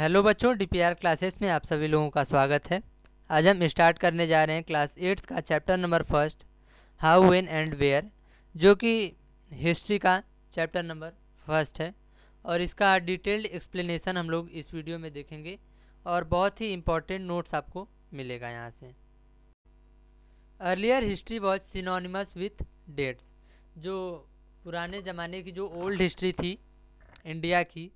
Hello बच्चों DPR classes में आप सभी लोगों का स्वागत है आज हम स्टार्ट करने जा रहे हैं क्लास एट्थ का chapter number first how when and where जो कि हिस्ट्री का चैप्टर नंबर फर्स्ट है और इसका डिटेल्ड एक्सप्लेनेशन हम लोग इस वीडियो में देखेंगे और बहुत ही इम्पोर्टेंट नोट्स आपको मिलेगा यहाँ से earlier history was synonymous with dates जो पुराने ज़माने की जो ओल्ड हिस्ट्री थी इंडिया की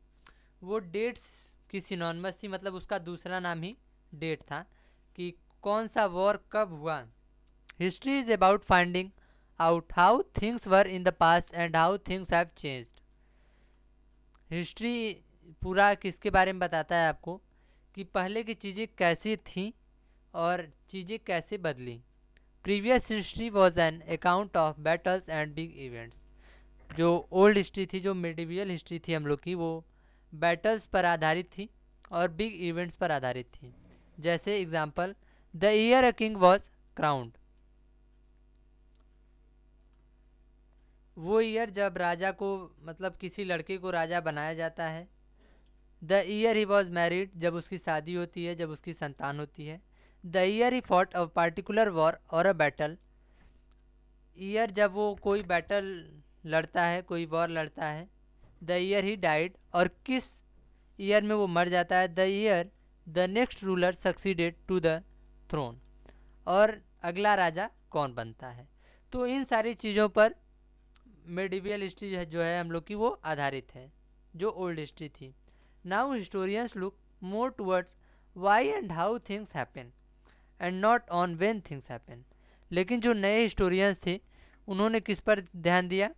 वो डेट्स कि सिनोनमस थी मतलब उसका दूसरा नाम ही डेट था कि कौन सा वॉर कब हुआ history is about finding out how things were in the past and how things have changed history पूरा किसके बारे में बताता है आपको कि पहले की चीज़ें कैसी थीं और चीज़ें कैसे बदली previous history was an account of battles and big events जो ओल्ड हिस्ट्री थी जो मेडिवियल हिस्ट्री थी हम लोग की वो बैटल्स पर आधारित थी और बिग इवेंट्स पर आधारित थी जैसे example the year a king was crowned वो ईयर जब राजा को मतलब किसी लड़के को राजा बनाया जाता है the year he was married जब उसकी शादी होती है जब उसकी संतान होती है the year he fought a particular war और अ बैटल ईयर जब वो कोई बैटल लड़ता है कोई वॉर लड़ता है द ईयर ही डाइड और किस ईयर में वो मर जाता है the year the next ruler succeeded to the throne और अगला राजा कौन बनता है तो इन सारी चीज़ों पर मेडिवियल हिस्ट्री जो है हम लोग की वो आधारित है जो ओल्ड हिस्ट्री थी now historians look more towards why and how things happen and not on when things happen लेकिन जो नए हिस्टोरियंस थे उन्होंने किस पर ध्यान दिया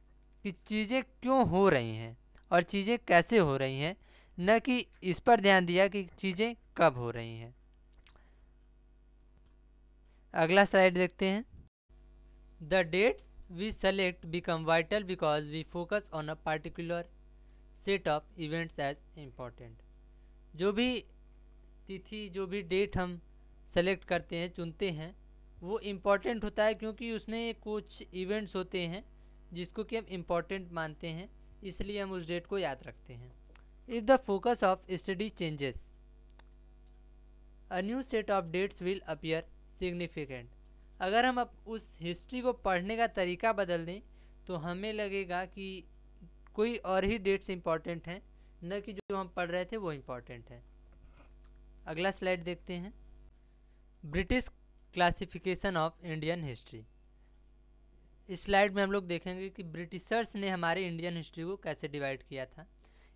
कि चीज़ें क्यों हो रही हैं और चीज़ें कैसे हो रही हैं न कि इस पर ध्यान दिया कि चीज़ें कब हो रही हैं अगला स्लाइड देखते हैं the dates we select become vital because we focus on a particular set of events as important जो भी तिथि जो भी डेट हम सेलेक्ट करते हैं चुनते हैं वो इम्पॉर्टेंट होता है क्योंकि उसमें कुछ इवेंट्स होते हैं जिसको कि हम इम्पॉर्टेंट मानते हैं इसलिए हम उस डेट को याद रखते हैं if the focus of study changes a new set of dates will appear significant अगर हम अब उस हिस्ट्री को पढ़ने का तरीका बदल दें तो हमें लगेगा कि कोई और ही डेट्स इम्पॉर्टेंट हैं न कि जो हम पढ़ रहे थे वो इम्पॉर्टेंट है अगला स्लाइड देखते हैं British classification of Indian history इस स्लाइड में हम लोग देखेंगे कि ब्रिटिशर्स ने हमारे इंडियन हिस्ट्री को कैसे डिवाइड किया था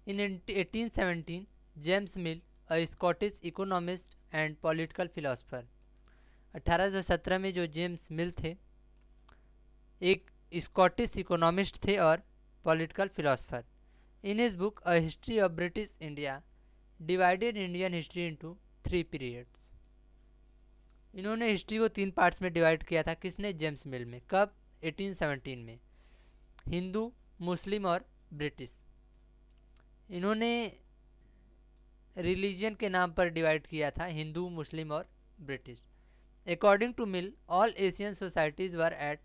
in 1817 James Mill a Scottish economist and political philosopher 1817 में जो जेम्स मिल थे एक स्कॉटिश इकोनॉमिस्ट थे और political philosopher in his book a history of British India divided Indian history into three periods इन्होंने हिस्ट्री को तीन पार्ट्स में डिवाइड किया था किसने जेम्स मिल में कब 1817 में हिंदू मुस्लिम और ब्रिटिश इन्होंने रिलीजन के नाम पर डिवाइड किया था हिंदू मुस्लिम और British according to Mill all Asian societies were at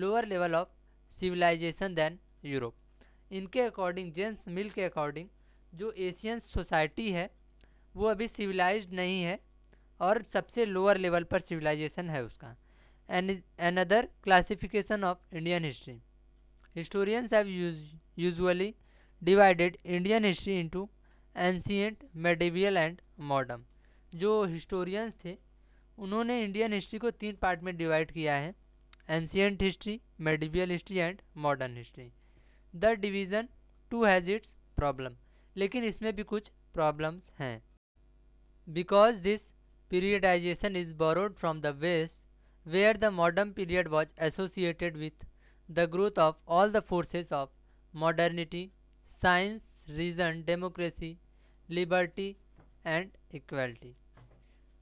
lower level of civilisation than Europe इनके अकॉर्डिंग जेम्स मिल के अकॉर्डिंग जो एशियन सोसाइटी है वो अभी सिविलाइज्ड नहीं है और सबसे लोअर लेवल पर सिविलाइजेशन है उसका another classification of Indian history historians have us divided Indian history history into ancient medieval and modern जो हिस्टोरियंस थे उन्होंने इंडियन हिस्ट्री को तीन पार्ट में डिवाइड किया है ancient history medieval history and modern history the division too has its problem लेकिन इसमें भी कुछ प्रॉब्लम्स हैं because this periodisation is borrowed from the west where the modern period was associated with the growth of all the forces of modernity, science, reason, democracy, liberty, and equality.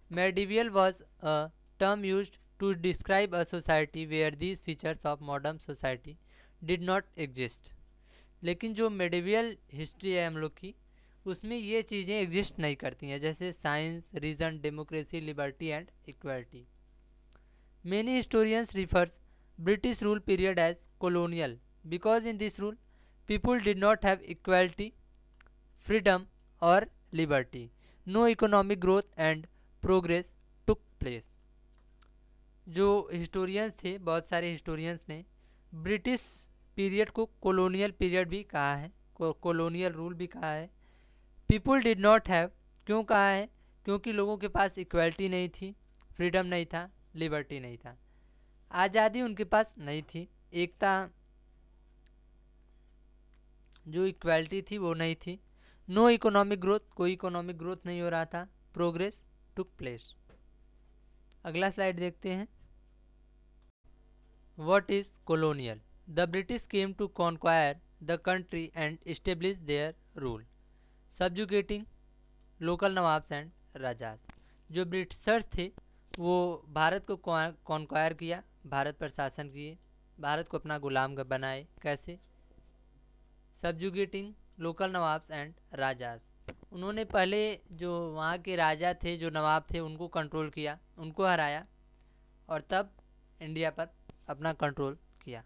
Medieval was a term used to describe a society where these features of modern society did not exist. लेकिन जो medieval history है हम लोग की उसमें ये चीज़ें exist नहीं करती हैं जैसे science reason democracy liberty and equality Many historians refers British rule period as colonial because in this rule people did not have equality, freedom or liberty. No economic growth and progress took place. जो historians थे बहुत सारे historians ने British period को colonial period भी कहा है colonial rule भी कहा है पीपुल डिड नॉट हैव क्यों कहा है क्योंकि लोगों के पास इक्वलिटी नहीं थी फ्रीडम नहीं था लिबर्टी नहीं था आज़ादी उनके पास नहीं थी एकता जो इक्वालिटी थी वो नहीं थी नो इकोनॉमिक ग्रोथ कोई इकोनॉमिक ग्रोथ नहीं हो रहा था प्रोग्रेस टुक प्लेस अगला स्लाइड देखते हैं what is colonial the British came to conquer the country and establish their rule subjugating local nawabs and rajas जो ब्रिटिशर्स थे तो वो भारत को कॉन्क्वायर किया भारत पर शासन किए भारत को अपना गुलाम बनाए कैसे subjugating local nawabs and rajas उन्होंने पहले जो वहाँ के राजा थे जो नवाब थे उनको कंट्रोल किया उनको हराया और तब इंडिया पर अपना कंट्रोल किया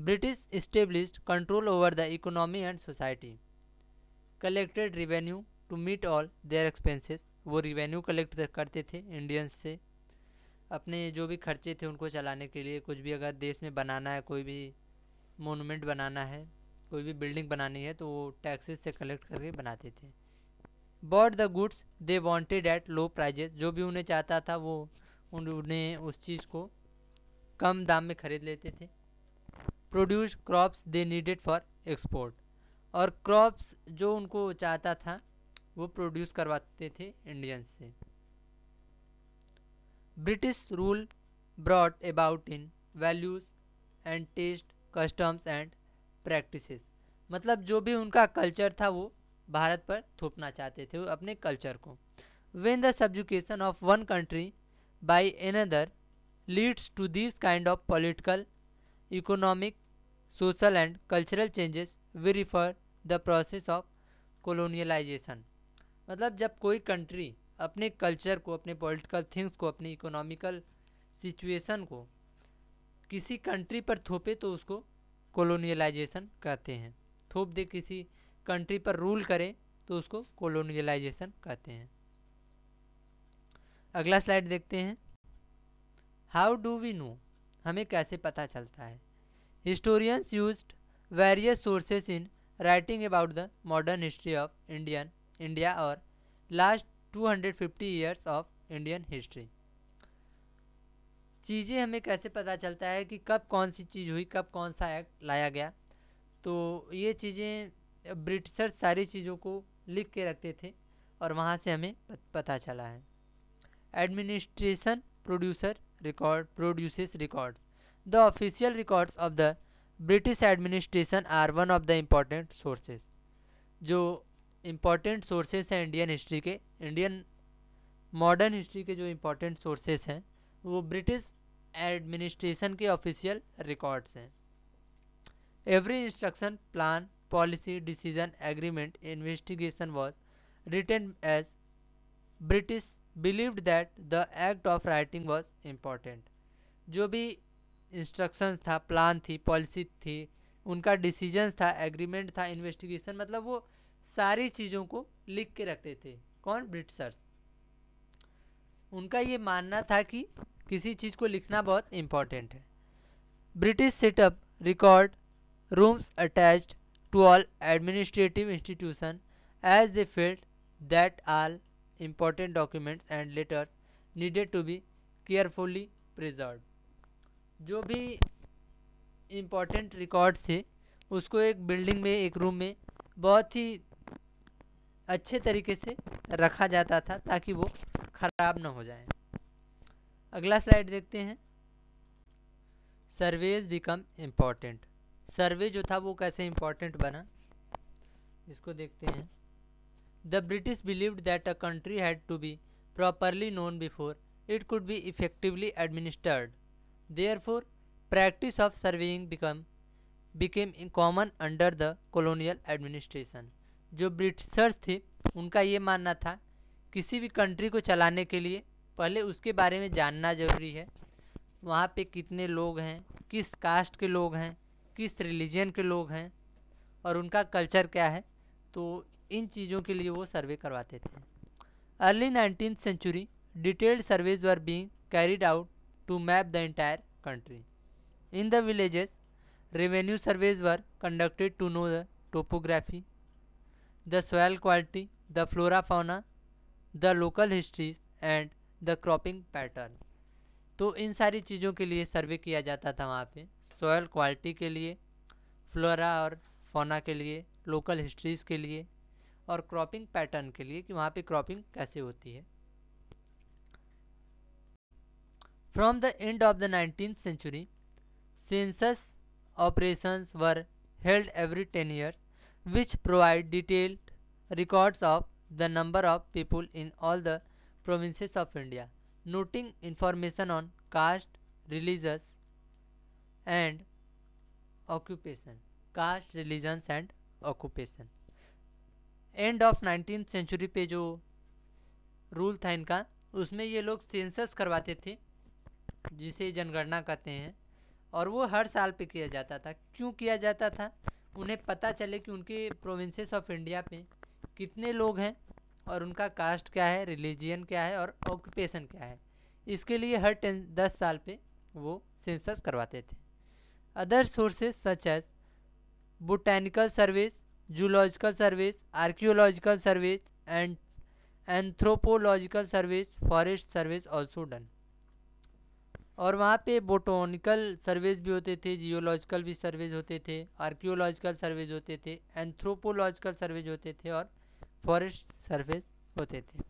British establish control over the economy and society collected revenue to meet all their expenses वो रिवेन्यू कलेक्ट करते थे इंडियंस से अपने जो भी खर्चे थे उनको चलाने के लिए कुछ भी अगर देश में बनाना है कोई भी मोनूमेंट बनाना है कोई भी बिल्डिंग बनानी है तो वो टैक्सेस से कलेक्ट करके बनाते थे bought the goods they wanted at low prices जो भी उन्हें चाहता था वो उन्हें उस चीज़ को कम दाम में ख़रीद लेते थे produce crops they needed for export और क्रॉप्स जो उनको चाहता था वो प्रोड्यूस करवाते थे इंडियंस से British rule brought about in values and taste customs and practice मतलब जो भी उनका कल्चर था वो भारत पर थोपना चाहते थे अपने कल्चर को when the subjugation of one country by another leads to this kind of political economic social and cultural changes we refer the process of colonialization मतलब जब कोई कंट्री अपने कल्चर को अपने पॉलिटिकल थिंग्स को अपने इकोनॉमिकल सिचुएशन को किसी कंट्री पर थोपे तो उसको कॉलोनियलाइजेशन कहते हैं थोप दे किसी कंट्री पर रूल करें तो उसको कॉलोनियलाइजेशन कहते हैं अगला स्लाइड देखते हैं हाउ डू वी नो हमें कैसे पता चलता है historians use various sources in writing about the modern history of Indian India और last 250 years of Indian history चीज़ें हमें कैसे पता चलता है कि कब कौन सी चीज़ हुई कब कौन सा एक्ट लाया गया तो ये चीज़ें ब्रिटिशर सारी चीज़ों को लिख के रखते थे और वहाँ से हमें पता चला है administration producer record produces records the official records of the British administration are one of the important sources जो इम्पॉर्टेंट सोर्सेज हैं इंडियन हिस्ट्री के इंडियन मॉडर्न हिस्ट्री के जो इम्पोर्टेंट सोर्सेज हैं वो ब्रिटिश एडमिनिस्ट्रेशन के ऑफिशियल रिकॉर्ड्स हैं every instruction plan policy decision agreement investigation was written as British believed that the act of writing was important जो भी इंस्ट्रक्शन था प्लान थी पॉलिसी थी उनका डिसीजन था एग्रीमेंट था इन्वेस्टिगेशन मतलब वो सारी चीज़ों को लिख के रखते थे कौन ब्रिटिशर्स उनका ये मानना था कि किसी चीज़ को लिखना बहुत इम्पोर्टेंट है British setup record rooms attach to all administrative institution as they felt that all important documents and letters needed to be carefully preserve जो भी इम्पोर्टेंट रिकॉर्ड थे उसको एक बिल्डिंग में एक रूम में बहुत ही अच्छे तरीके से रखा जाता था ताकि वो ख़राब ना हो जाए अगला स्लाइड देखते हैं सर्वेज बिकम इम्पॉर्टेंट सर्वे जो था वो कैसे इम्पॉर्टेंट बना इसको देखते हैं the British believed that a country had to be properly known before it could be effectively administered therefore practice of surveying become became in common under the colonial administration जो Britishers थे उनका ये मानना था किसी भी country को चलाने के लिए पहले उसके बारे में जानना ज़रूरी है वहाँ पे कितने लोग हैं किस कास्ट के लोग हैं किस रिलीजन के लोग हैं और उनका कल्चर क्या है तो इन चीज़ों के लिए वो सर्वे करवाते थे early nineteen century detailed surveys were being carried out to map the entire country in the villages revenue surveys were conducted to know the topography the soil quality the flora fauna the local histories and the cropping pattern तो इन सारी चीज़ों के लिए सर्वे किया जाता था वहाँ पे सॉयल क्वालिटी के लिए फ्लोरा और फोना के लिए लोकल हिस्ट्रीज़ के लिए और क्रॉपिंग पैटर्न के लिए कि वहाँ पे क्रॉपिंग कैसे होती है from the end of the nineteen century census operations were held every ten years which provide detailed records of the number of people in all the provinces of India, noting information on caste, religious and occupation. Caste, religions and occupation. End of 19th century पे जो rule था इनका उसमें ये लोग census करवाते थे जिसे जनगणना कहते हैं और वो हर साल पे किया जाता था क्यों किया जाता था उन्हें पता चले कि उनके प्रोविंसेस ऑफ इंडिया में कितने लोग हैं और उनका कास्ट क्या है रिलीजियन क्या है और ऑक्यूपेशन क्या है इसके लिए हर टेन दस साल पे वो सेंसस करवाते थे other sources such as botanical service zoological service archaeological service and anthropological service forest service also done और वहाँ पे बोटोनिकल सर्वेज भी होते थे जियोलॉजिकल भी सर्वेज होते थे आर्कियोलॉजिकल सर्वेज होते थे एंथ्रोपोलॉजिकल सर्वेज होते थे और फॉरेस्ट सर्वेज होते थे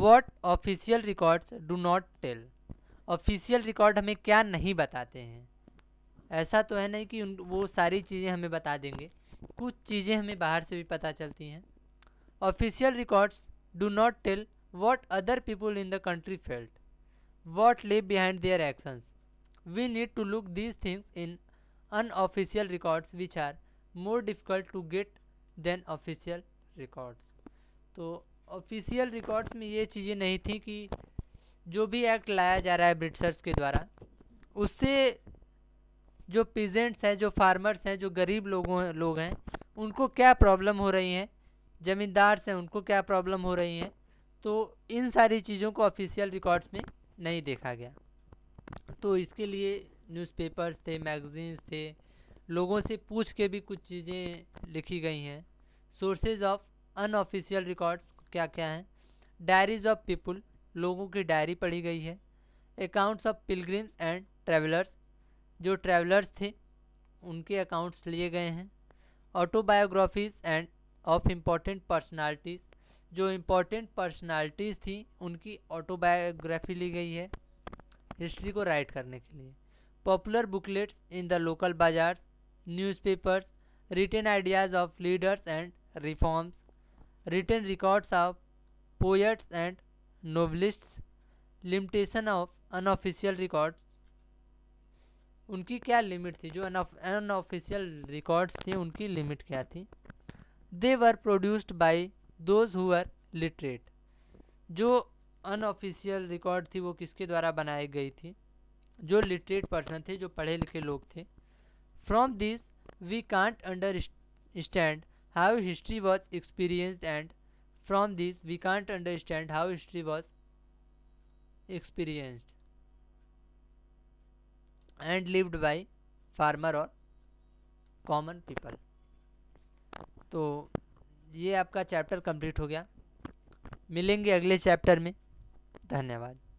what official records do not tell official record हमें क्या नहीं बताते हैं ऐसा तो है नहीं कि वो सारी चीज़ें हमें बता देंगे कुछ चीज़ें हमें बाहर से भी पता चलती हैं official records do not tell what other people in the country felt, what lay behind their actions. We need to look these things in unofficial records which are more difficult to get than official records. तो official records में ये चीज़ें नहीं थी कि जो भी act लाया जा रहा है ब्रिटिशर्स के द्वारा उससे जो पीजेंट्स हैं जो फार्मर्स हैं जो गरीब लोगों लोग हैं उनको क्या प्रॉब्लम हो रही हैं ज़मींदार्स हैं उनको क्या प्रॉब्लम हो रही हैं तो इन सारी चीज़ों को ऑफिशियल रिकॉर्ड्स में नहीं देखा गया तो इसके लिए न्यूज़पेपर्स थे मैगजीन्स थे लोगों से पूछ के भी कुछ चीज़ें लिखी गई हैं सोर्सेज ऑफ अनऑफिशियल रिकॉर्ड्स क्या क्या हैं डायरीज ऑफ पीपुल लोगों की डायरी पढ़ी गई है accounts of pilgrims and travellers जो ट्रैवलर्स थे उनके अकाउंट्स लिए गए हैं autobiographies and of important personalities जो इम्पोर्टेंट पर्सनालिटीज़ थी उनकी ऑटोबायोग्राफी ली गई है हिस्ट्री को राइट करने के लिए popular booklets in the local bazaars newspapers written ideas of leaders and reforms written records of poets and novelists limitation of unofficial records उनकी क्या लिमिट थी जो अनऑफिशियल रिकॉर्ड्स थे उनकी लिमिट क्या थी they were produced by those who were literate जो unofficial record थी वो किसके द्वारा बनाई गई थी जो लिटरेट पर्सन थे जो पढ़े लिखे लोग थे from this we can't understand how history was experienced and from this we can't understand how history was experienced and lived by farmer और कॉमन पीपल तो ये आपका चैप्टर कंप्लीट हो गया मिलेंगे अगले चैप्टर में धन्यवाद